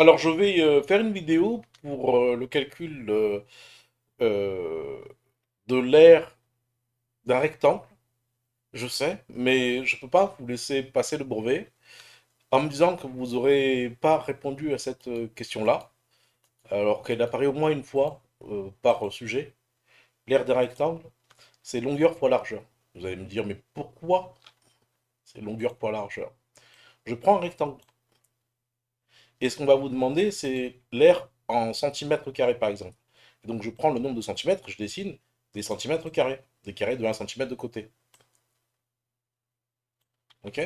Alors, je vais euh, faire une vidéo pour euh, le calcul euh, de l'air d'un rectangle. Je sais, mais je ne peux pas vous laisser passer le brevet en me disant que vous n'aurez pas répondu à cette question-là, alors qu'elle apparaît au moins une fois par sujet. L'air d'un rectangle, c'est longueur fois largeur. Vous allez me dire, mais pourquoi c'est longueur fois largeur Je prends un rectangle et ce qu'on va vous demander, c'est l'air en centimètres carrés, par exemple. donc je prends le nombre de centimètres, je dessine des centimètres carrés, des carrés de 1 cm de côté. Ok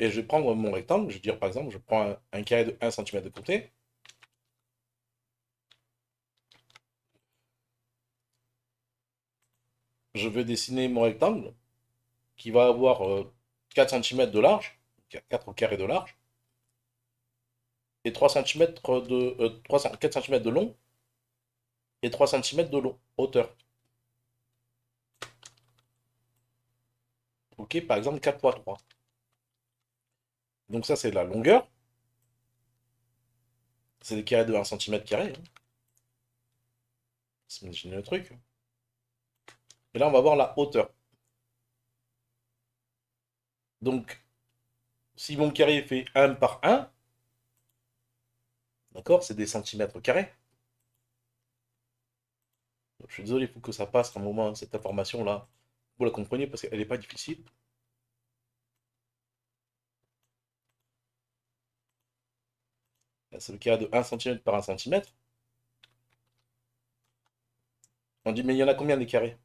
Et je vais prendre mon rectangle, je vais dire par exemple, je prends un, carré de 1 cm de côté. Je vais dessiner mon rectangle qui va avoir 4 euh, cm de large, 4 carrés de large. 3 cm de 3 4 cm de long et 3 cm de hauteur. Ok, par exemple 4 x 3. Donc ça c'est la longueur. C'est des carrés de 1 cm carré. Hein. le truc. Et là on va voir la hauteur. Donc si mon carré fait 1 par 1, D'accord C'est des centimètres carrés. je suis désolé, il faut que ça passe un moment, cette information-là. Vous la comprenez parce qu'elle n'est pas difficile. C'est le cas de 1 cm par 1 cm. On dit, mais il y en a combien des carrés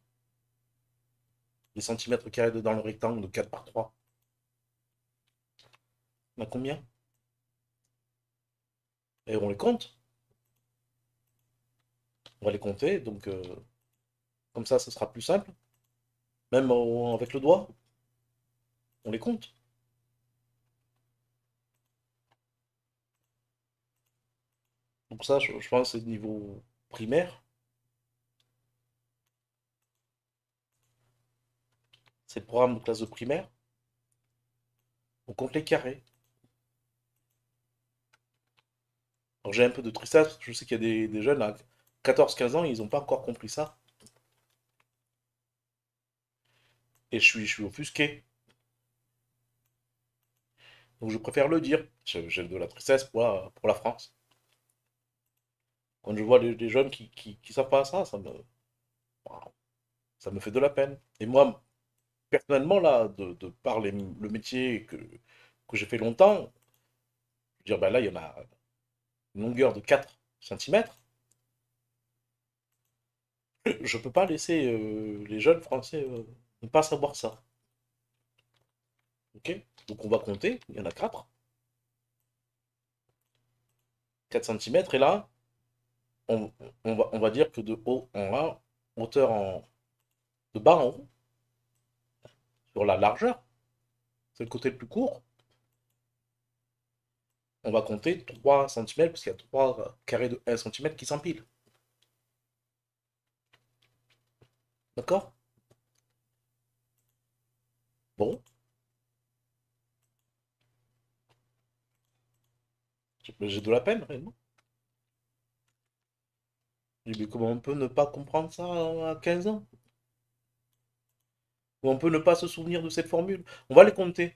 Les centimètres carrés dans le rectangle de 4 par 3. Il y en a combien on les compte. On va les compter, donc euh, comme ça, ce sera plus simple. Même avec le doigt, on les compte. Donc ça, je, pense, c'est niveau primaire. C'est le programme de classe de primaire. On compte les carrés. j'ai un peu de tristesse, je sais qu'il y a des, jeunes à 14-15 ans, ils n'ont pas encore compris ça. Et je suis, je suis offusqué. Donc je préfère le dire. J'ai de la tristesse pour la, France. Quand je vois des, jeunes qui ne savent pas ça, ça me, ça me fait de la peine. Et moi, personnellement, là, de, de par le métier que, j'ai fait longtemps, je veux dire, ben là, il y en a longueur de 4 cm, je peux pas laisser euh, les jeunes français euh, ne pas savoir ça. Ok Donc on va compter, il y en a 4. 4 cm, et là, on, va, on va dire que de haut en bas, hauteur en. de bas en haut, sur la largeur, c'est le côté le plus court, on va compter 3 cm, parce qu'il y a 3 euh, carrés de 1 cm qui s'empilent. D'accord Bon. J'ai de la peine, réellement. Mais comment on peut ne pas comprendre ça à 15 ans Comment on peut ne pas se souvenir de cette formule On va les compter.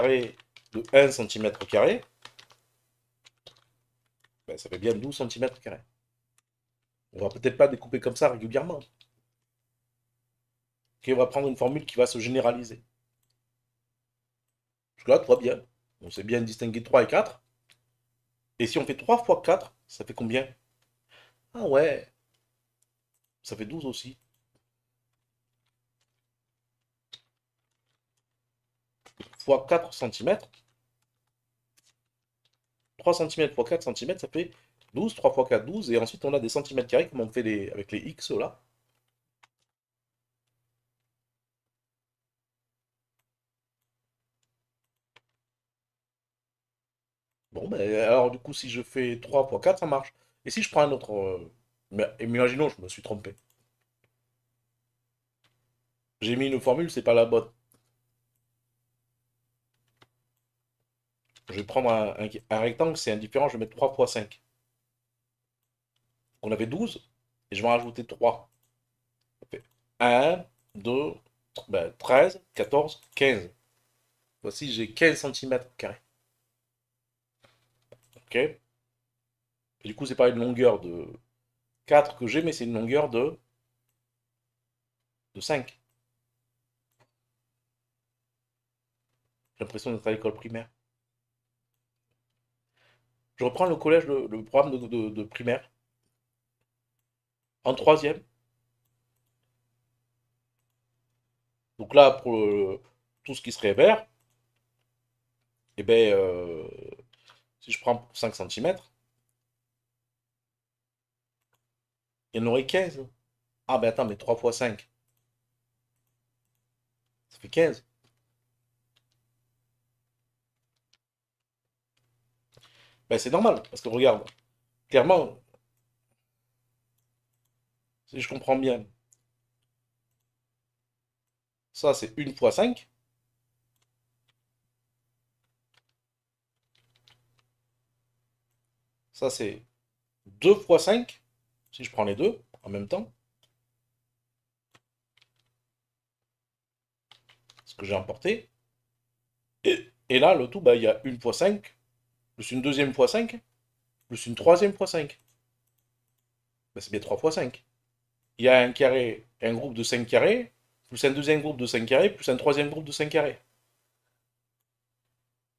de 1 cm carré, ben, ça fait bien 12 cm carré. On va peut-être pas découper comme ça régulièrement. Okay, on va prendre une formule qui va se généraliser. Parce que là, bien. On sait bien distinguer 3 et 4. Et si on fait 3 fois 4, ça fait combien Ah ouais Ça fait 12 aussi. fois 4 cm. 3 cm x 4 cm, ça fait 12. 3 x 4, 12. Et ensuite, on a des centimètres carrés, comme on fait les, avec les X là. Bon, ben, alors du coup, si je fais 3 x 4, ça marche. Et si je prends un autre... Euh, mais, imaginons, je me suis trompé. J'ai mis une formule, c'est pas la botte Je vais prendre un, rectangle, c'est indifférent, je vais mettre 3 fois 5. On avait 12, et je vais en rajouter 3. 1, 2, 13, 14, 15. Voici, j'ai 15 cm Ok Du coup, c'est pas une longueur de 4 que j'ai, mais c'est une longueur de, de 5. J'ai l'impression d'être à l'école primaire reprends le collège, le, programme de, primaire. En troisième. Donc là, pour le, tout ce qui serait vert, et eh ben, euh, si je prends 5 cm, il y en aurait 15. Ah ben attends, mais 3 fois 5. Ça fait 15. Ben, c'est normal, parce que regarde, clairement, si je comprends bien, ça c'est une fois 5. Ça c'est deux fois 5, si je prends les deux en même temps. Ce que j'ai emporté. Et, là, le tout, ben, il y a fois 5, plus une deuxième fois 5, plus une troisième fois 5. Ben, c'est bien 3 fois 5. Il y a un carré, un groupe de 5 carrés, plus un deuxième groupe de 5 carrés, plus un troisième groupe de 5 carrés.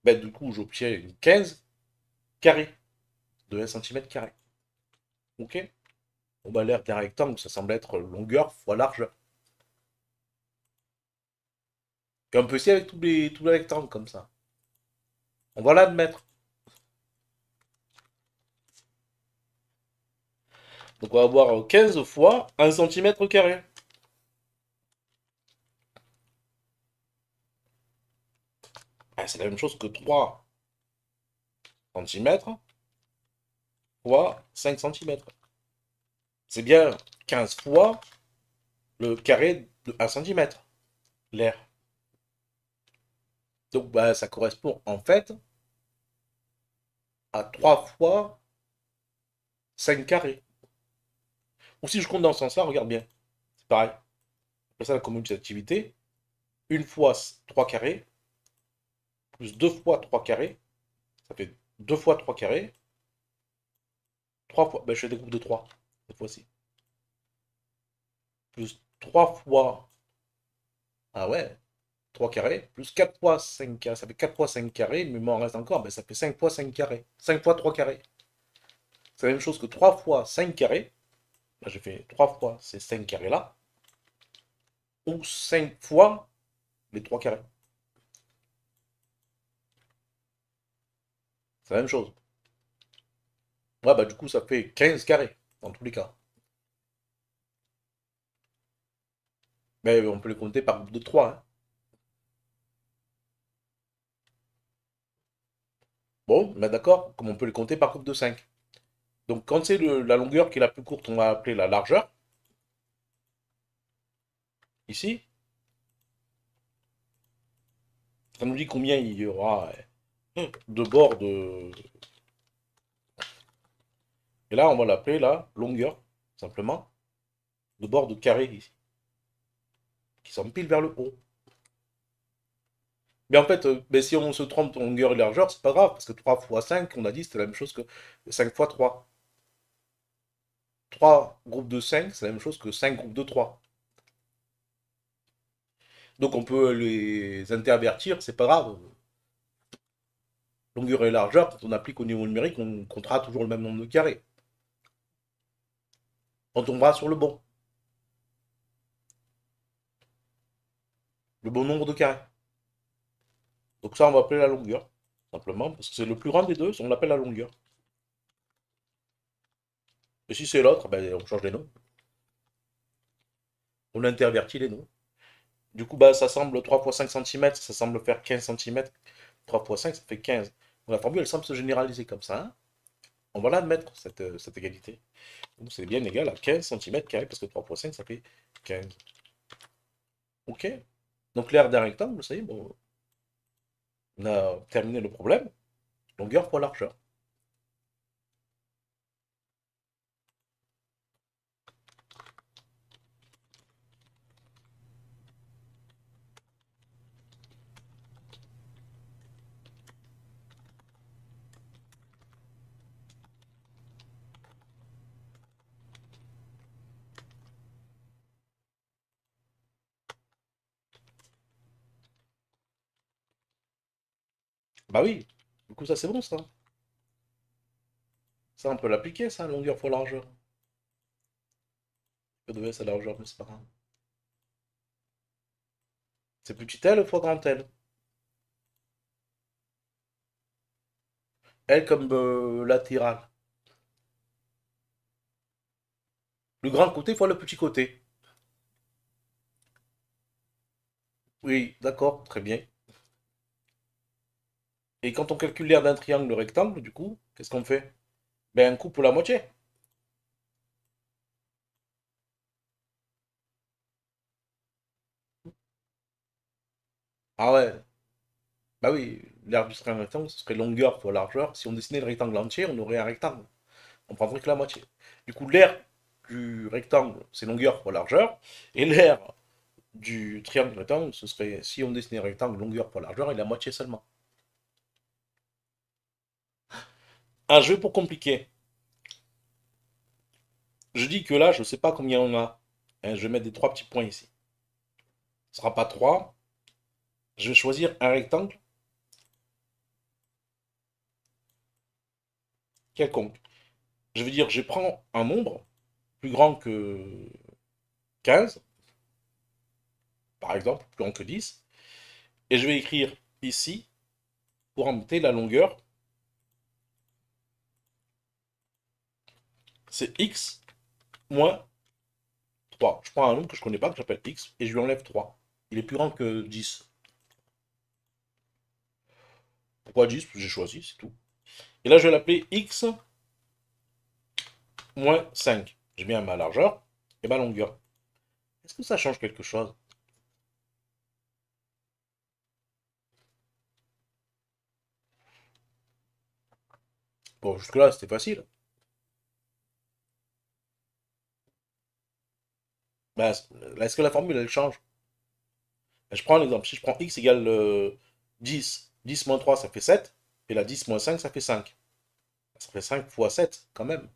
Ben, du coup, j'obtiens 15 carrés de 1 cm carré. Ok On va ben, l'air d'un rectangle, ça semble être longueur fois largeur. Et on peut essayer avec tous les, tous les rectangles comme ça. On va l'admettre. Donc on va avoir 15 fois 1 cm carré. Ah, c'est la même chose que 3 cm fois 5 cm. C'est bien 15 fois le carré de 1 cm, l'air. Donc bah, ça correspond en fait à 3 fois 5 carrés. Ou si je compte dans ce sens-là, regarde bien. C'est pareil. On appelle ça la commutativité. Une fois 3 carrés, plus 2 fois 3 carrés, ça fait 2 fois 3 carrés. 3 fois, ben je fais des groupes de 3, cette fois-ci. Plus 3 fois, ah ouais, 3 carrés, plus 4 fois 5 carrés, ça fait 4 fois 5 carrés, mais il m'en reste encore, ben ça fait 5 fois 5 carrés, 5 fois 3 carrés. C'est la même chose que 3 fois 5 carrés, bah, j'ai fait fais 3 fois ces 5 carrés là, ou cinq fois les 3 carrés. C'est la même chose. Ouais, bah du coup, ça fait 15 carrés, dans tous les cas. Mais on peut les compter par groupe de 3. Hein. Bon, mais bah, d'accord, comme on peut les compter par groupe de 5. Donc quand c'est la longueur qui est la plus courte, on va appeler la largeur. Ici. Ça nous dit combien il y aura de bords de... Et là, on va l'appeler la longueur, simplement, de bords de carré ici, qui s'empile vers le haut. Mais en fait, euh, si on se trompe en longueur et largeur, c'est pas grave, parce que 3 fois 5, on a dit, c'est la même chose que 5 fois 3. 3 groupes de 5, c'est la même chose que 5 groupes de 3. Donc on peut les intervertir, c'est pas grave. Longueur et largeur, quand on applique au niveau numérique, on comptera toujours le même nombre de carrés. On tombera sur le bon. Le bon nombre de carrés. Donc ça, on va appeler la longueur, simplement, parce que c'est le plus grand des deux, on l'appelle la longueur. Et si c'est l'autre, ben, on change les noms. On intervertit les noms. Du coup, ben, ça semble 3 x 5 cm, ça semble faire 15 cm. 3 fois 5, ça fait 15. la formule, elle semble se généraliser comme ça. Hein. on va l'admettre, euh, cette, égalité. Donc c'est bien égal à 15 cm, carré, parce que 3 x 5, ça fait 15. OK Donc l'air d'un rectangle, ça y est, bon, on a terminé le problème. Longueur fois largeur. Bah oui. Du coup, ça, c'est bon, ça. Ça, on peut l'appliquer, ça, longueur fois largeur. Que devait sa largeur, mais c'est pas grave. C'est petit L fois grand L. L comme euh, latéral. Le grand côté fois le petit côté. Oui, d'accord, très bien. Et quand on calcule l'aire d'un triangle rectangle, du coup, qu'est-ce qu'on fait Ben, coup pour la moitié. Ah ouais. Bah oui, l'aire du triangle rectangle, ce serait longueur fois largeur. Si on dessinait le rectangle entier, on aurait un rectangle. On prendrait que la moitié. Du coup, l'aire du rectangle, c'est longueur fois largeur. Et l'aire du triangle rectangle, ce serait, si on dessinait un rectangle, longueur fois largeur, et la moitié seulement. un jeu pour compliquer. Je dis que là, je ne sais pas combien on a. Hein, je vais mettre des trois petits points ici. Ce ne sera pas trois. Je vais choisir un rectangle. Quelconque. Je veux dire, je prends un nombre plus grand que 15. Par exemple, plus grand que 10. Et je vais écrire ici pour remonter la longueur c'est x moins 3. Je prends un nombre que je ne connais pas, que j'appelle x, et je lui enlève 3. Il est plus grand que 10. Pourquoi 10 J'ai choisi, c'est tout. Et là, je vais l'appeler x moins 5. J'ai bien ma largeur et ma longueur. Est-ce que ça change quelque chose Bon, jusque-là, c'était facile. Ben, est-ce que la formule, elle change ben, Je prends un exemple. Si je prends x égale 10, euh, 10 moins 3, ça fait 7. Et la 10 moins 5, ça fait 5. Ça fait 5 fois 7, quand même.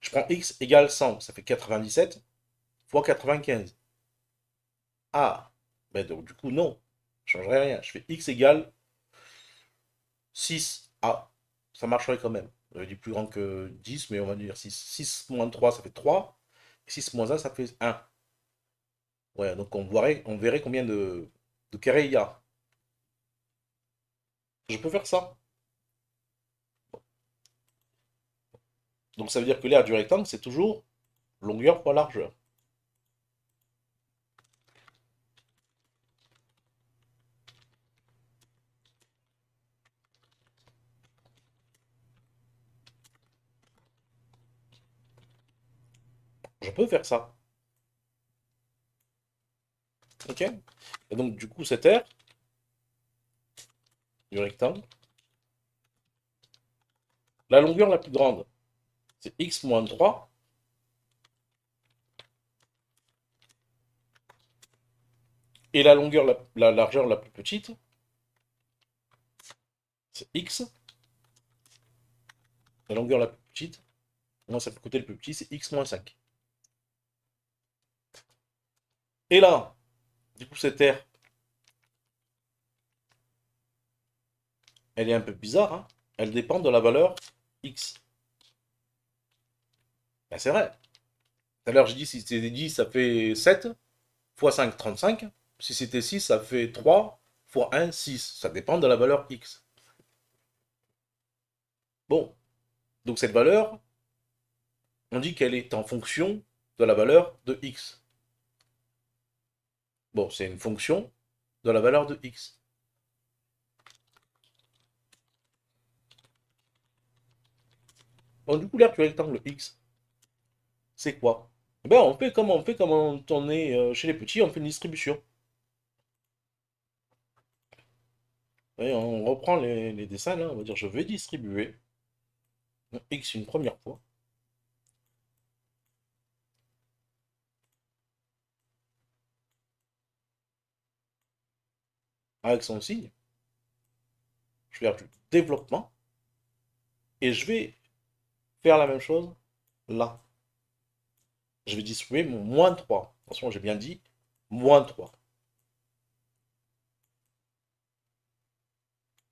Je prends x égale 100, ça fait 97 fois 95. Ah, ben donc du coup, non. Je ne changerai rien. Je fais x égale 6. Ah, ça marcherait quand même. J'avais dit plus grand que 10, mais on va dire 6. 6 moins 3, ça fait 3. 6 moins 1, ça fait 1. Ouais, donc on, verrait, on verrait combien de, de carrés il y a. Je peux faire ça. Donc ça veut dire que l'aire du rectangle, c'est toujours longueur fois largeur. je peux faire ça. Ok Et donc, du coup, cette R du rectangle, la longueur la plus grande, c'est x moins 3. Et la longueur, la, largeur la plus petite, c'est x. La longueur la plus petite, non, ça peut le plus petit, c'est x moins 5. Et là, du coup, cette R, elle est un peu bizarre. Hein elle dépend de la valeur x. Ben, c'est vrai. Tout à l'heure, j'ai dit, si c'était 10, ça fait 7, fois 5, 35. Si c'était 6, ça fait 3, fois 1, 6. Ça dépend de la valeur x. Bon. Donc cette valeur, on dit qu'elle est en fonction de la valeur de x. Bon, c'est une fonction de la valeur de x. Bon, du coup, là, tu rectangle x. C'est quoi eh ben, on fait comme on fait quand on est euh, chez les petits, on fait une distribution. Et on reprend les, les dessins là, on va dire je vais distribuer euh, x une première fois. Ah, avec son signe. Je vais faire du développement. Et je vais faire la même chose là. Je vais distribuer mon moins 3. Attention, j'ai bien dit moins 3.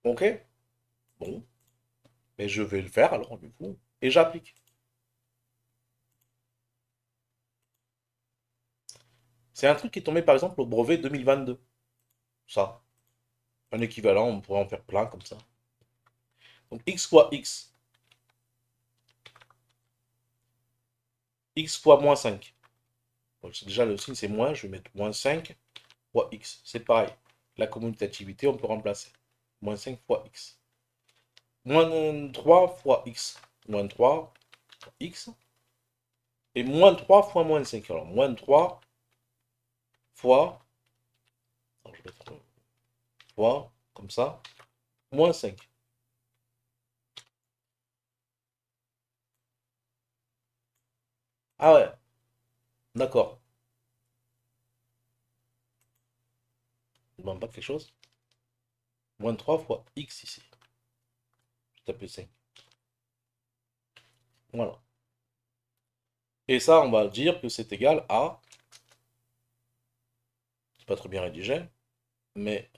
Ok Bon. Mais je vais le faire alors du coup. Et j'applique. C'est un truc qui est tombé par exemple au brevet 2022. Ça un équivalent, on pourrait en faire plein comme ça. Donc x fois x. x fois moins 5. déjà le signe c'est moins, je vais mettre moins 5 fois x. C'est pareil. La commutativité, on peut remplacer. Moins 5 fois x. Moins 3 fois x. Moins 3 fois x. Et moins 3 fois moins 5. Alors moins 3 fois... je vais comme ça, moins 5. Ah ouais, d'accord. Je ne pas quelque chose. Moins 3 fois x ici. Je tape 5. Voilà. Et ça, on va dire que c'est égal à... C'est pas trop bien rédigé, mais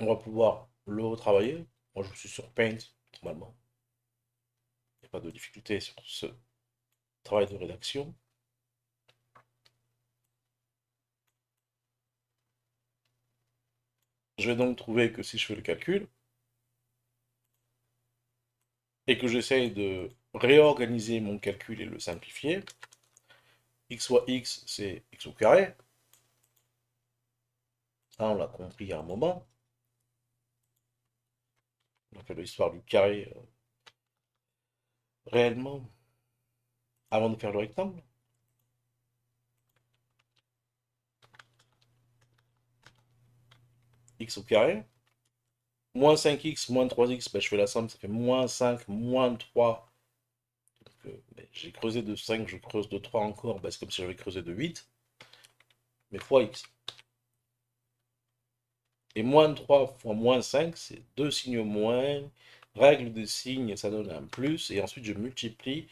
on va pouvoir le travailler. Moi, je suis sur Paint, normalement. Il n'y a pas de difficulté sur ce travail de rédaction. Je vais donc trouver que si je fais le calcul, et que j'essaye de réorganiser mon calcul et le simplifier, x fois x, c'est x au carré. Ça on l'a compris à un moment on l'histoire du carré euh, réellement avant de faire le rectangle. x au carré. Moins 5x, moins 3x, ben, je fais la somme, ça fait moins 5, moins 3. Euh, ben, j'ai creusé de 5, je creuse de 3 encore, parce ben, c'est comme si j'avais creusé de 8. Mais fois x. Et moins 3 fois moins 5, c'est deux signes moins. Règle des signes, ça donne un plus. Et ensuite, je multiplie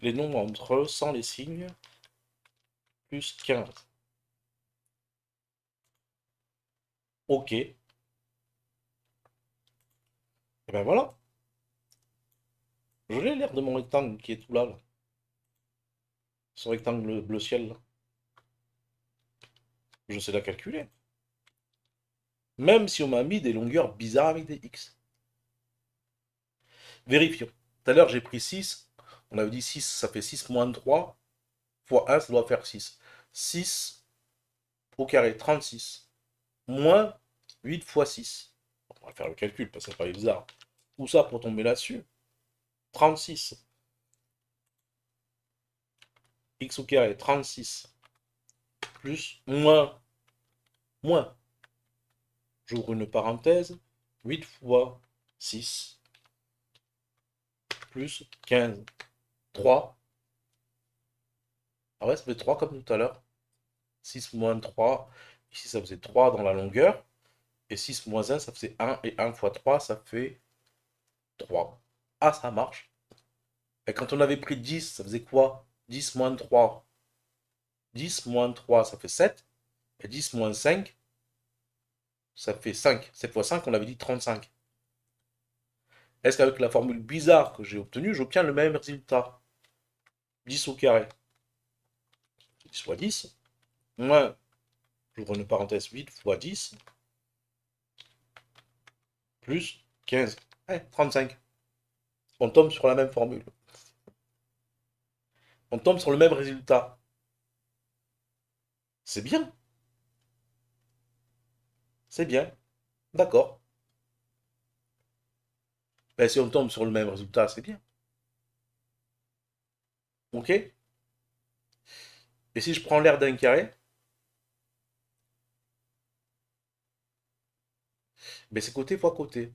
les nombres entre eux sans les signes. Plus 15. OK. Et ben voilà. Je l'ai l'air de mon rectangle qui est tout là. là. Ce rectangle bleu ciel là. Je sais la calculer. Même si on m'a mis des longueurs bizarres avec des X. Vérifions. Tout à l'heure, j'ai pris 6. On avait dit 6, ça fait 6 moins 3. Fois 1, ça doit faire 6. 6 au carré, 36. Moins 8 fois 6. On va faire le calcul parce que ça paraît bizarre. Où ça pour tomber là-dessus. 36. X au carré, 36. Plus, moins, moins j'ouvre une parenthèse, 8 fois 6 plus 15, 3. Ah ouais, ça fait 3 comme tout à l'heure. 6 moins 3, ici ça faisait 3 dans la longueur. Et 6 moins 1, ça faisait 1. Et 1 fois 3, ça fait 3. Ah, ça marche. Et quand on avait pris 10, ça faisait quoi 10 moins 3. 10 moins 3, ça fait 7. Et 10 moins 5, ça fait 5. 7 fois 5, on avait dit 35. Est-ce qu'avec la formule bizarre que j'ai obtenue, j'obtiens le même résultat 10 au carré. 10 fois 10, moins, j'ouvre une parenthèse 8 fois 10, plus 15, eh, 35. On tombe sur la même formule. On tombe sur le même résultat. C'est bien. C'est bien. D'accord. Ben, si on tombe sur le même résultat, c'est bien. OK Et si je prends l'air d'un carré, ben c'est côté fois côté.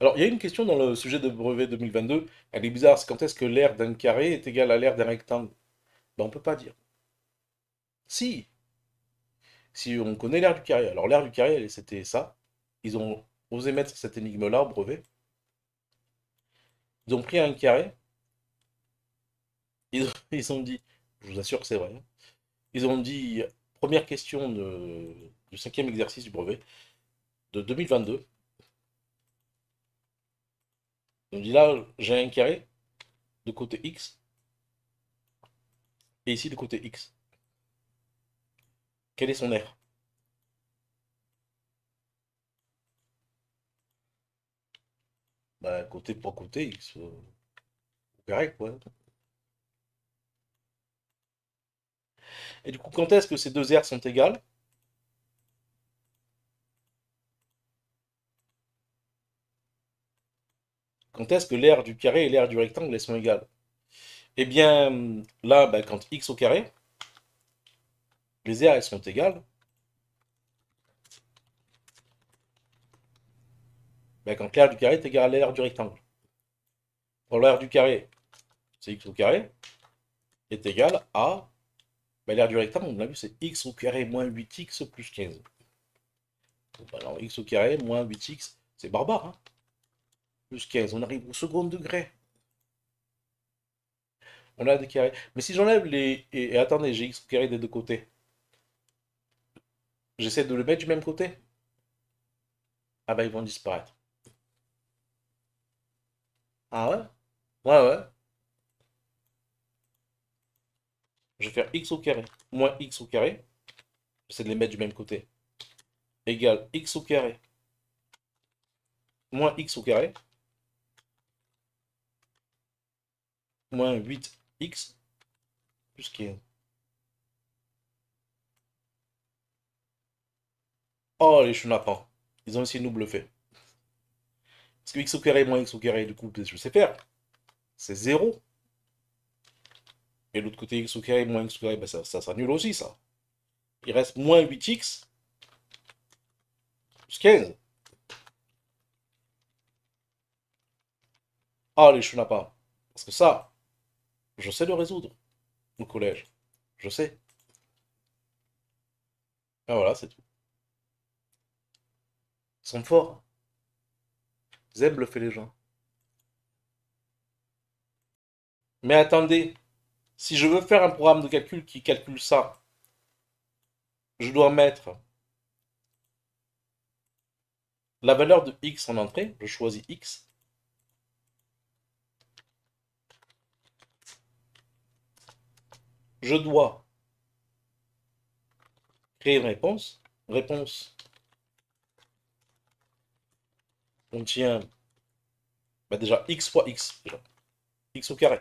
Alors, il y a une question dans le sujet de brevet 2022. Elle est bizarre. C'est quand est-ce que l'air d'un carré est égal à l'aire d'un rectangle ben, On ne peut pas dire. Si Si on connaît l'air du carré. Alors, l'air du carré, c'était ça. Ils ont osé mettre cette énigme-là au brevet. Ils ont pris un carré. Ils, ont dit, je vous assure que c'est vrai. Hein. Ils ont dit, première question du cinquième exercice du brevet de 2022 on dit là, j'ai un carré de côté x et ici de côté x. Quel est son R Bah, ben, côté pour côté, x euh, quoi. Et du coup, quand est-ce que ces deux R sont égales Quand est-ce que l'aire du carré et l'aire du rectangle sont égales Eh bien, là, ben, quand x au carré, les aires sont égales. Ben, quand l'aire du carré est égale à l'aire du rectangle. Pour l'aire du carré, c'est x au carré est égal à ben, l'air l'aire du rectangle, on l'a vu, c'est x au carré moins 8x plus 15. Ben, alors, x au carré moins 8x, c'est barbare. Hein plus 15. On arrive au second degré. On a des carrés. Mais si j'enlève les... Et, attendez, j'ai x au carré des deux côtés. J'essaie de le mettre du même côté. Ah bah ils vont disparaître. Ah ouais Ouais, ouais. Je vais faire x au carré moins x au carré. J'essaie de les mettre du même côté. Égal x au carré moins x au carré moins 8x plus 15. Oh, les chenapins, Ils ont essayé de nous bluffer. Parce que x au carré moins x au carré, du coup, je sais faire. C'est 0. Et l'autre côté, x au carré moins x au carré, bah, ça, s'annule aussi, ça. Il reste moins 8x plus 15. Oh, ah, les chenapins. Parce que ça, je sais le résoudre au collège. Je sais. Ah, voilà, c'est tout. Ils sont forts. Ils le fait les gens. Mais attendez, si je veux faire un programme de calcul qui calcule ça, je dois mettre la valeur de x en entrée, je choisis x, je dois créer une réponse. Réponse contient bah, déjà x fois x, x au carré.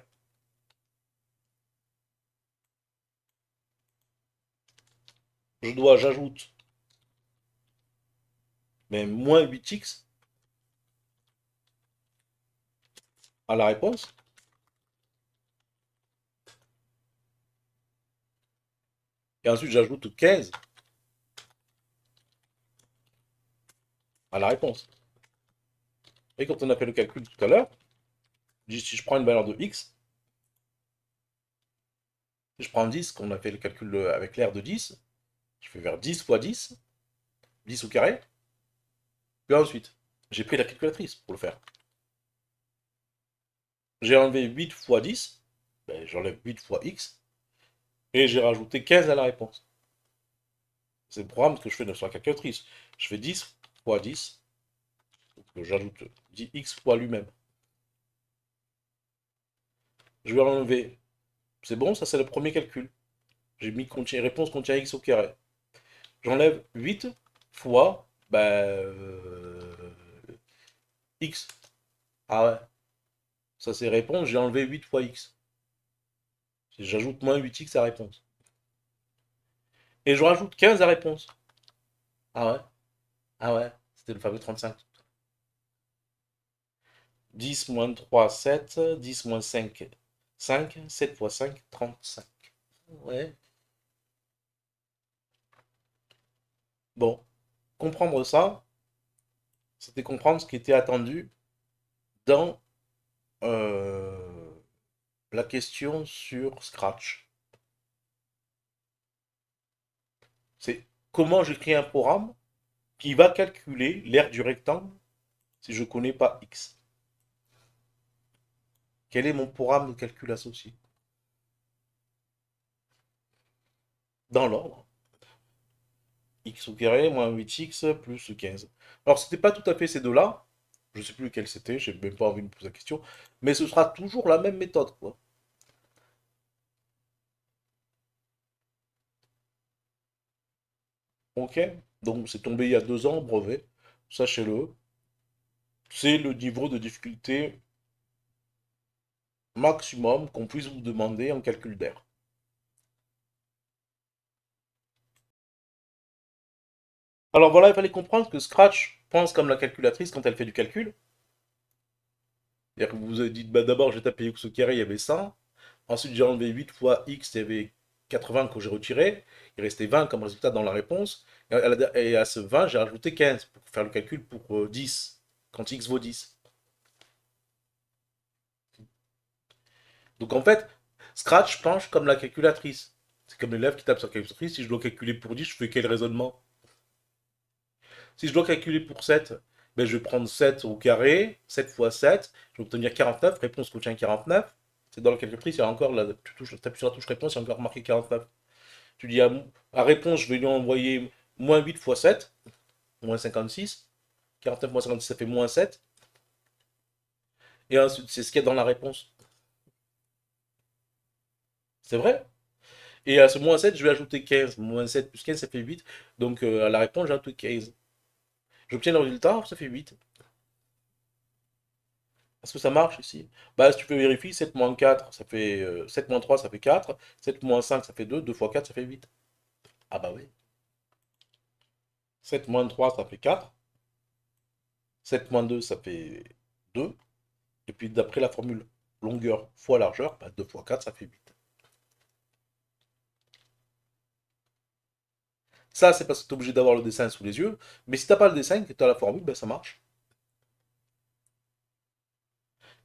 Je dois, j'ajoute mais moins 8x à la réponse. Et ensuite, j'ajoute 15 à la réponse. Et quand on a fait le calcul tout à l'heure, si je prends une valeur de x, je prends 10, qu'on a fait le calcul avec l'air de 10, je fais vers 10 fois 10, 10 au carré, puis ensuite, j'ai pris la calculatrice pour le faire. J'ai enlevé 8 fois 10, ben, j'enlève 8 fois x, et j'ai rajouté 15 à la réponse. C'est le programme que je fais de la calculatrice. Je fais 10 fois 10. J'ajoute 10x fois lui-même. Je vais enlever. C'est bon, ça c'est le premier calcul. J'ai mis contient, réponse contient x au carré. J'enlève 8 fois ben, euh, x. Ah ouais. Ça c'est réponse, j'ai enlevé 8 fois x. J'ajoute moins 8x à réponse. Et je rajoute 15 à réponse. Ah ouais Ah ouais, c'était le fameux 35. 10 moins 3, 7. 10 moins 5, 5. 7 fois 5, 35. Ouais. Bon, comprendre ça, c'était comprendre ce qui était attendu dans euh, la question sur Scratch. C'est comment je crée un programme qui va calculer l'aire du rectangle si je ne connais pas X. Quel est mon programme de calcul associé Dans l'ordre. X au carré moins 8X plus 15. Alors, ce n'était pas tout à fait ces deux-là. Je ne sais plus lequel c'était, j'ai même pas envie de me poser la question. Mais ce sera toujours la même méthode, quoi. Ok Donc c'est tombé il y a deux ans, brevet, sachez-le. C'est le niveau de difficulté maximum qu'on puisse vous demander en calcul d'air. Alors voilà, il fallait comprendre que Scratch pense comme la calculatrice quand elle fait du calcul. cest que vous vous dites, bah d'abord j'ai tapé x au carré, il y avait 100. Ensuite j'ai enlevé 8 fois x, il y avait 80 que j'ai retiré il restait 20 comme résultat dans la réponse. Et à ce 20, j'ai rajouté 15 pour faire le calcul pour 10, euh, quand x vaut 10. Donc en fait, Scratch penche comme la calculatrice. C'est comme l'élève qui tape sur la calculatrice. Si je dois calculer pour 10, je fais quel raisonnement Si je dois calculer pour 7, ben je vais prendre 7 au carré, 7 fois 7, je vais obtenir 49, réponse contient 49. C'est dans la calculatrice, il y a encore la, tu, touches, sur la touche réponse, il y a encore marqué 49. Tu dis à, ah, réponse, je vais lui envoyer moins 8 fois 7, moins 56. 49 moins 56, ça fait moins 7. Et ensuite, c'est ce qu'il y a dans la réponse. C'est vrai Et à ce moins 7, je vais ajouter 15. Moins 7 plus 15, ça fait 8. Donc euh, à la réponse, j'ai tout 15. J'obtiens le résultat, ça fait 8. Est-ce que ça marche ici bah, Si tu peux vérifier, 7 moins 4, ça fait, 7 euh, 3, ça fait 4. 7 moins 5, ça fait 2. 2 fois 4, ça fait 8. Ah bah oui. 7 moins 3, ça fait 4. 7 moins 2, ça fait 2. Et puis d'après la formule longueur fois largeur, 2 bah, fois 4, ça fait 8. Ça, c'est parce que tu es obligé d'avoir le dessin sous les yeux. Mais si tu n'as pas le dessin que tu as la formule, bah, ça marche.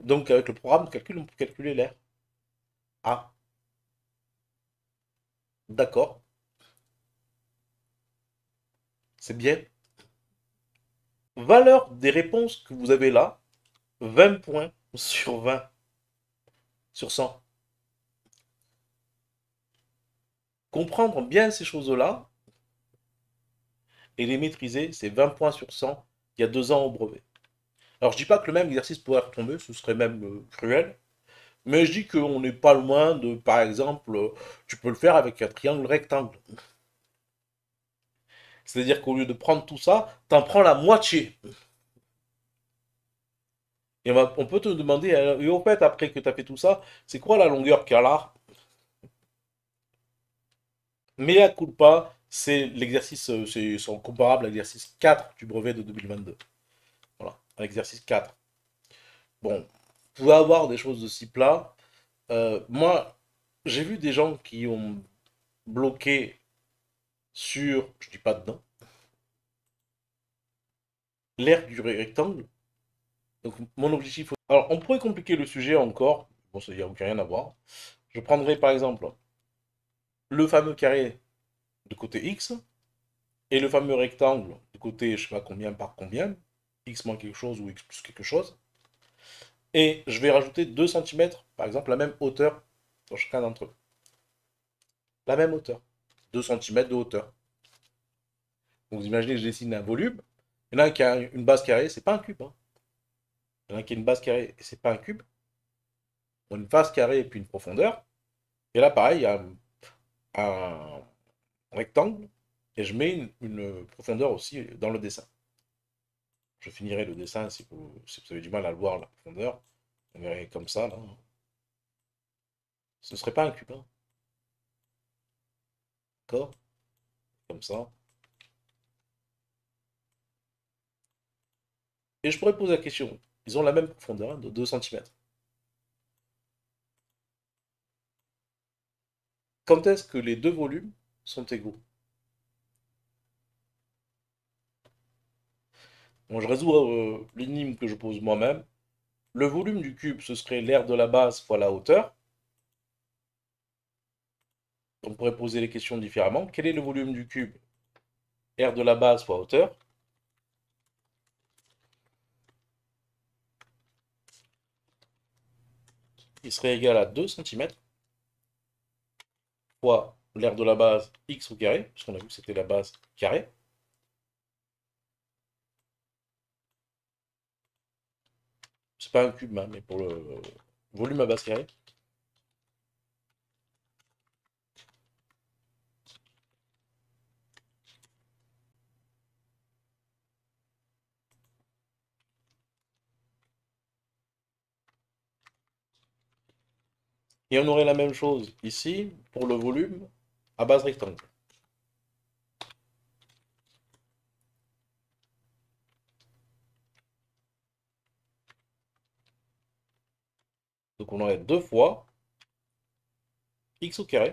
Donc avec le programme de calcul, on peut calculer l'air. Ah. D'accord. C'est bien. Valeur des réponses que vous avez là, 20 points sur 20 sur 100. Comprendre bien ces choses-là et les maîtriser, c'est 20 points sur 100 il y a deux ans au brevet. Alors je dis pas que le même exercice pourrait retomber, ce serait même euh, cruel, mais je dis qu'on n'est pas loin de, par exemple, euh, tu peux le faire avec un triangle rectangle. C'est-à-dire qu'au lieu de prendre tout ça, t'en prends la moitié. Et on, peut te demander, euh, et au fait, après que tu as fait tout ça, c'est quoi la longueur qu'il a là Mais à coup de pas, c'est l'exercice, c'est comparable à l'exercice 4 du brevet de 2022. Exercice 4. Bon, vous pouvez avoir des choses aussi si plat. moi, j'ai vu des gens qui ont bloqué sur, je dis pas dedans, l'air du rectangle. Donc mon objectif... Alors on pourrait compliquer le sujet encore, bon ça n'y a rien à voir. Je prendrai par exemple le fameux carré de côté X et le fameux rectangle de côté je sais pas combien par combien, x moins quelque chose ou x plus quelque chose. Et je vais rajouter 2 cm, par exemple, la même hauteur dans chacun d'entre eux. La même hauteur. 2 cm de hauteur. vous imaginez que je dessine un volume. Il y en a un qui a une base carrée, c'est pas un cube. Hein. Il y en a un qui a une base carrée, et c'est pas un cube. une face carrée et puis une profondeur. Et là, pareil, il y a un rectangle. Et je mets une profondeur aussi dans le dessin je finirai le dessin si vous, avez du mal à voir la profondeur. On verrait comme ça, là. Ce ne serait pas un cube, D'accord Comme ça. Et je pourrais poser la question. Ils ont la même profondeur, hein, de 2 cm. Quand est-ce que les deux volumes sont égaux je résous euh, l'énigme que je pose moi-même. Le volume du cube, ce serait l'air de la base fois la hauteur. On pourrait poser les questions différemment. Quel est le volume du cube R de la base fois hauteur Il serait égal à 2 cm fois l'air de la base x au carré, puisqu'on a vu que c'était la base carrée. pas un cube, hein, mais pour le volume à base carré. Et on aurait la même chose ici pour le volume à base rectangle. Donc on aurait 2 fois x au carré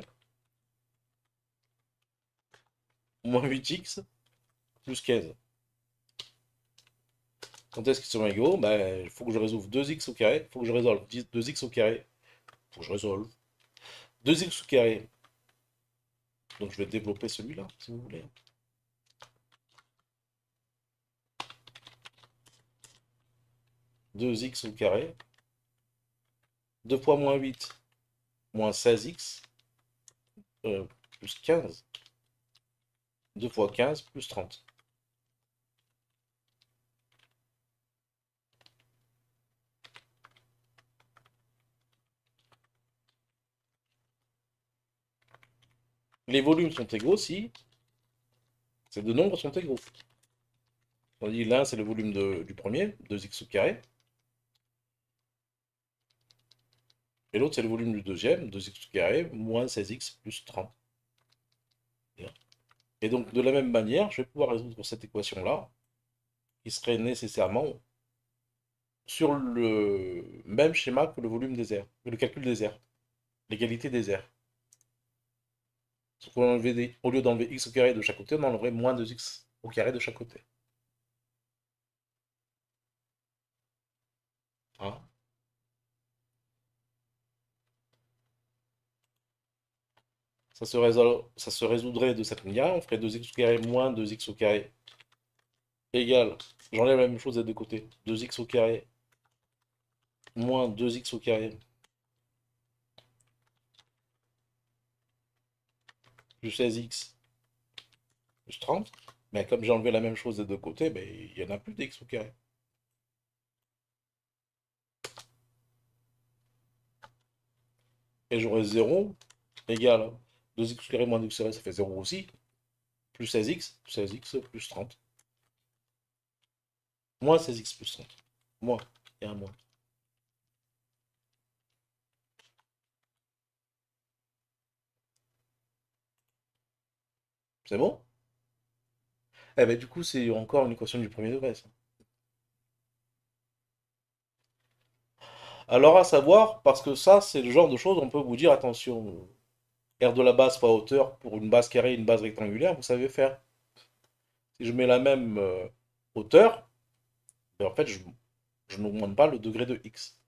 moins 8x plus 15. Quand est-ce qu'ils sont égaux ben, Il faut que je résolve 2x au carré. Il faut que je résolve 2x au carré. Il faut que je résolve 2x au carré. Donc je vais développer celui-là, si vous voulez. 2 x au carré 2 fois moins 8, moins 16x, euh, plus 15. 2 fois 15, plus 30. Les volumes sont égaux si ces deux nombres sont égaux. On dit l'un c'est le volume du premier, 2x au carré, Et l'autre, c'est le volume du deuxième, 2x moins 16x plus 30. Et donc, de la même manière, je vais pouvoir résoudre cette équation-là, qui serait nécessairement sur le même schéma que le volume des airs, le calcul des airs, l'égalité des airs. au lieu d'enlever x au carré de chaque côté, on enlèverait moins 2x au carré de chaque côté. Ah. ça se, ça se résoudrait de cette manière. on ferait 2x moins 2x au égale, j'enlève la même chose des deux côtés, 2x 2 moins 2x au plus 16x plus 30, mais comme j'ai enlevé la même chose des deux côtés, ben, il n'y en a plus d'x au Et j'aurais 0 égale 2x carré moins 2x ça fait 0 aussi. Plus 16x, 16x plus 30. Moins 16x plus 30. Moins, et un moins. C'est bon Eh ben du coup, c'est encore une équation du premier degré, ça. Alors à savoir, parce que ça, c'est le genre de choses, on peut vous dire, attention, R de la base fois hauteur pour une base carrée et une base rectangulaire, vous savez faire. Si je mets la même euh, hauteur, ben, en fait, je, n'augmente pas le degré de x.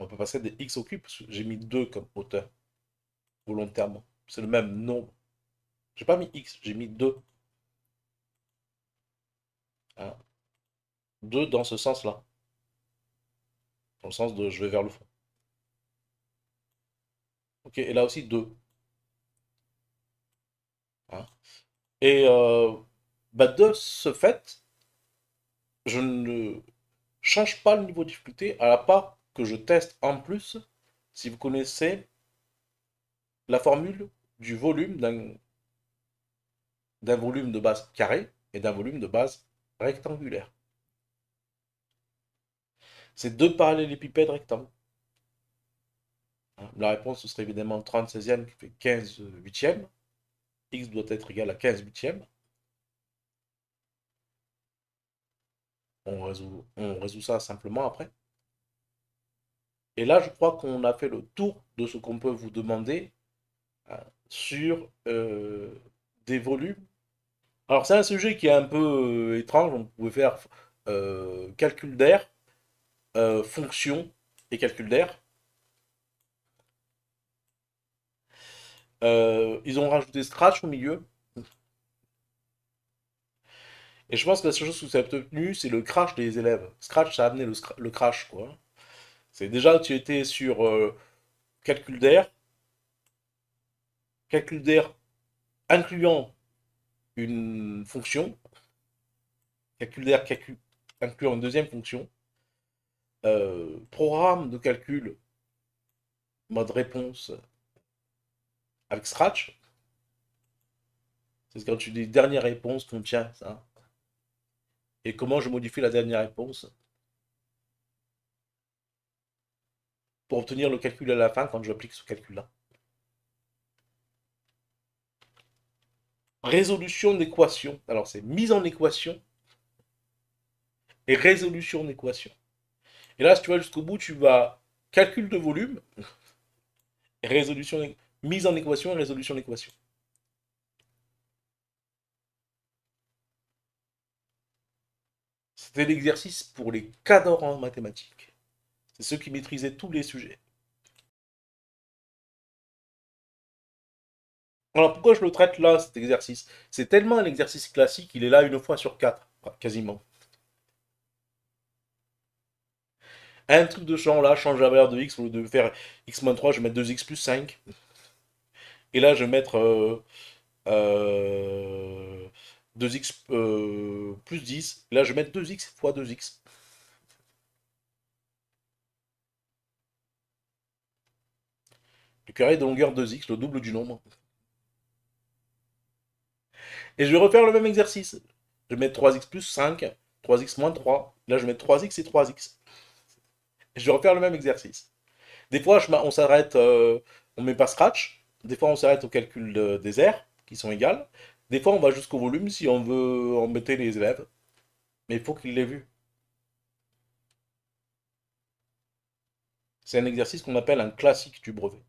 On peut passer des x au cube, parce que j'ai mis 2 comme hauteur, volontairement. C'est le même nombre. J'ai pas mis x, j'ai mis 2. 2 hein. dans ce sens-là. Dans le sens de je vais vers le fond. Ok, et là aussi 2. Et euh, bah, de ce fait, je ne change pas le niveau de difficulté à la part que je teste en plus, si vous connaissez la formule du volume d'un d'un volume de base carré et d'un volume de base rectangulaire. C'est deux parallélépipèdes rectangles. La réponse ce serait évidemment 36 e qui fait 15 huitièmes x doit être égal à 15 huitièmes. On résout, ça simplement après. Et là, je crois qu'on a fait le tour de ce qu'on peut vous demander euh, sur euh, des volumes. Alors, c'est un sujet qui est un peu euh, étrange. On pouvait faire calcul d'air, fonction et calcul d'air. Euh, ils ont rajouté Scratch au milieu. Et je pense que la seule chose que ça a obtenu, c'est le crash des élèves. Scratch, ça a amené le, crash, quoi. C'est déjà, tu étais sur euh, calcul d'air, calcul d'air incluant une fonction, calcul d'air incluant une deuxième fonction, euh, programme de calcul, mode réponse, avec Scratch. C'est quand tu dis dernière réponse contient ça. Et comment je modifie la dernière réponse pour obtenir le calcul à la fin quand j'applique ce calcul-là. Résolution d'équation. Alors c'est mise en équation et résolution d'équation. Et là, si tu vas jusqu'au bout, tu vas calcul de volume résolution d'équation mise en équation et résolution d'équation. C'était l'exercice pour les cadors en mathématiques. C'est ceux qui maîtrisaient tous les sujets. Alors pourquoi je le traite là, cet exercice C'est tellement un exercice classique, il est là une fois sur quatre, quasiment. Un truc de champ là, change la valeur de x, au lieu de faire x 3, je vais mettre 2x plus 5. Et là, je vais mettre 2x euh, euh, euh, plus 10. Là, je vais mettre 2x fois 2x. Le carré de longueur 2x, le double du nombre. Et je vais refaire le même exercice. Je vais mettre 3x plus 5, 3x moins 3. Là, je vais mettre 3x et 3x. je vais refaire le même exercice. Des fois, je, on s'arrête, on met pas scratch. Des fois, on s'arrête au calcul des airs qui sont égales. Des fois, on va jusqu'au volume si on veut embêter les élèves. Mais il faut qu'ils l'aient vu. C'est un exercice qu'on appelle un classique du brevet.